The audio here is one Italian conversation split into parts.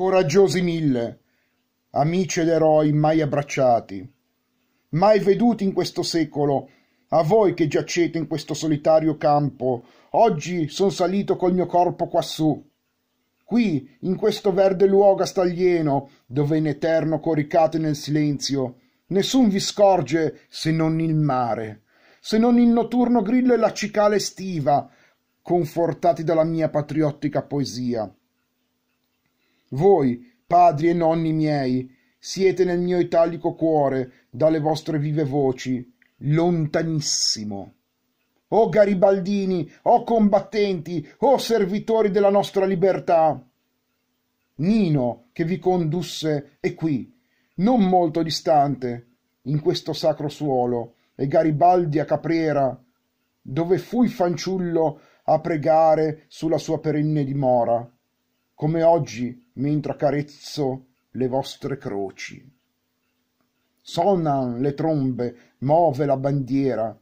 coraggiosi mille, amici ed eroi mai abbracciati, mai veduti in questo secolo, a voi che giacete in questo solitario campo, oggi son salito col mio corpo quassù. Qui, in questo verde luogo staglieno, dove in eterno coricate nel silenzio, nessun vi scorge se non il mare, se non il notturno grillo e la cicale estiva, confortati dalla mia patriottica poesia voi, padri e nonni miei, siete nel mio italico cuore dalle vostre vive voci, lontanissimo. O garibaldini, o combattenti, o servitori della nostra libertà! Nino, che vi condusse, è qui, non molto distante, in questo sacro suolo, e Garibaldi a Caprera, dove fui fanciullo a pregare sulla sua perenne dimora come oggi mentre accarezzo le vostre croci. Sonan le trombe, move la bandiera,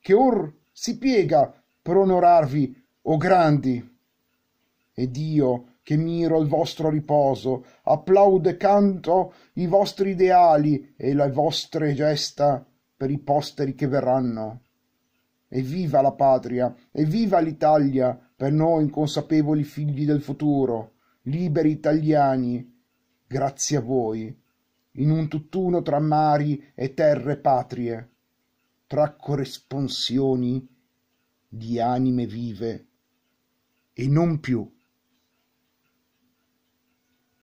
che or si piega per onorarvi, o grandi. Ed io, che miro il vostro riposo, applaudo e canto i vostri ideali e le vostre gesta per i posteri che verranno. E viva la patria, e viva l'Italia, per noi inconsapevoli figli del futuro liberi italiani, grazie a voi, in un tutt'uno tra mari e terre patrie, tra corresponsioni di anime vive e non più